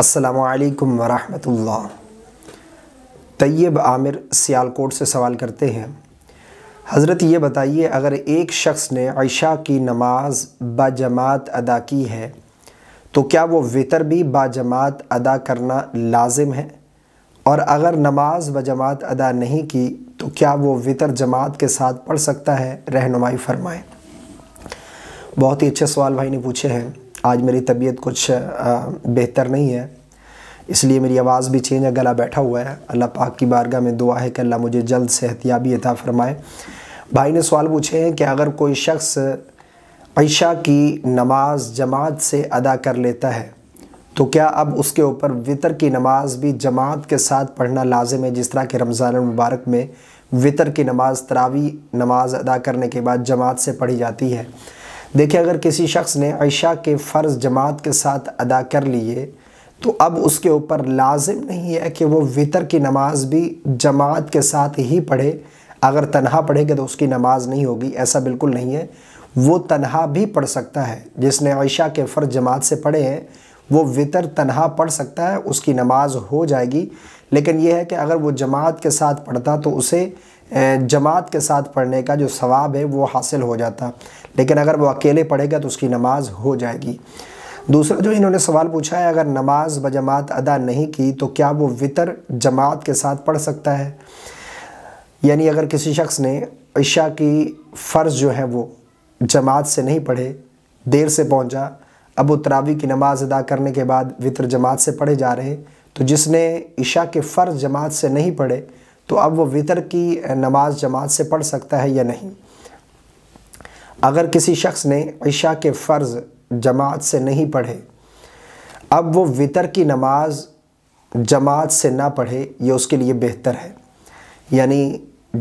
असलकम वरहमतुल्ला तैयब आमिर सियालकोट से सवाल करते हैं हज़रत ये बताइए अगर एक शख्स ने ऐशा की नमाज बाजमात अदा की है तो क्या वो वितर भी बाजमात अदा करना लाजिम है और अगर नमाज जमात अदा नहीं की तो क्या वो वितर जमात के साथ पढ़ सकता है रहनुमाई फरमाएँ बहुत ही अच्छे सवाल भाई ने पूछे हैं आज मेरी तबीयत कुछ बेहतर नहीं है इसलिए मेरी आवाज़ भी चेंज है गला बैठा हुआ है अल्लाह पाक की बारगाह में दुआ है कि अल्लाह मुझे जल्द सेहतियाबी अता फ़रमाए भाई ने सवाल पूछे हैं कि अगर कोई शख्स ईशा की नमाज जमात से अदा कर लेता है तो क्या अब उसके ऊपर वितर की नमाज भी जमात के साथ पढ़ना लाजिम है जिस तरह के रमज़ान मुबारक में वितर की नमाज तरावी नमाज अदा करने के बाद जमात से पढ़ी जाती है देखिए अगर किसी शख्स ने ऐशा के फ़र्ज़ जमात के साथ अदा कर लिए तो अब उसके ऊपर लाजिम नहीं है कि वो वितर की नमाज भी जमात के साथ ही पढ़े अगर तनहा पढ़ेगा तो उसकी नमाज नहीं होगी ऐसा बिल्कुल नहीं है वो तनहा भी पढ़ सकता है जिसने ऐशा के फ़र्ज जमात से पढ़े हैं वो वितर तनहा पढ़ सकता है उसकी नमाज हो जाएगी लेकिन यह है कि अगर वो जमात के साथ पढ़ता तो उसे जमात के साथ पढ़ने का जो सवाब है वो हासिल हो जाता लेकिन अगर वो अकेले पढ़ेगा तो उसकी नमाज हो जाएगी दूसरा जो इन्होंने सवाल पूछा है अगर नमाज ब जमात अदा नहीं की तो क्या वो वितर जमात के साथ पढ़ सकता है यानी अगर किसी शख्स ने ईशा की फ़र्ज़ जो है वो जमात से नहीं पढ़े देर से पहुंचा अब वो तरावी की नमाज अदा करने के बाद वितर जमात से पढ़े जा रहे तो जिसने ईशा के फ़र्ज़ जमात से नहीं पढ़े तो अब वो वितर की नमाज जमात से पढ़ सकता है या नहीं अगर किसी शख्स ने ईशा के फ़र्ज़ जमात से नहीं पढ़े अब वो वितर की नमाज जमात से ना पढ़े ये उसके लिए बेहतर है यानी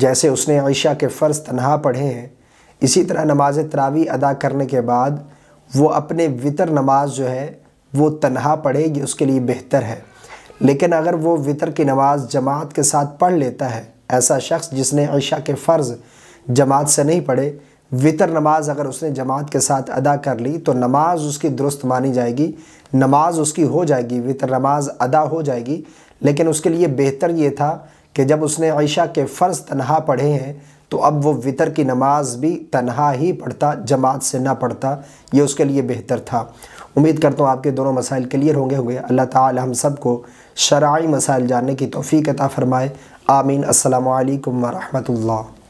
जैसे उसने ईशा के फ़र्ज़ तनहा पढ़े हैं इसी तरह नमाज तरावी अदा करने के बाद वो अपने वितर नमाज जो है वो तनहा पढ़े ये उसके लिए बेहतर है लेकिन अगर वो वितर की नमाज़ जमात के साथ पढ़ लेता है ऐसा शख्स जिसने ऐशा के फ़र्ज़ जमात से नहीं पढ़े वितर नमाज अगर उसने जमात के साथ अदा कर ली तो नमाज उसकी दुरुस्त मानी जाएगी नमाज उसकी हो जाएगी वितर नमाज अदा हो जाएगी लेकिन उसके लिए बेहतर ये था कि जब उसने ईशा के फ़र्ज़ तनहा पढ़े हैं तो अब वो वितर की नमाज भी तनहा ही पढ़ता जमात से ना पढ़ता ये उसके लिए बेहतर था उम्मीद करता हूँ आपके दोनों मसाइल क्लियर होंगे हुए अल्लाह ताला हम सब को शराय मसाइल जानने की तोफ़ी अता फ़रमाए आमीन असलकम वरहमल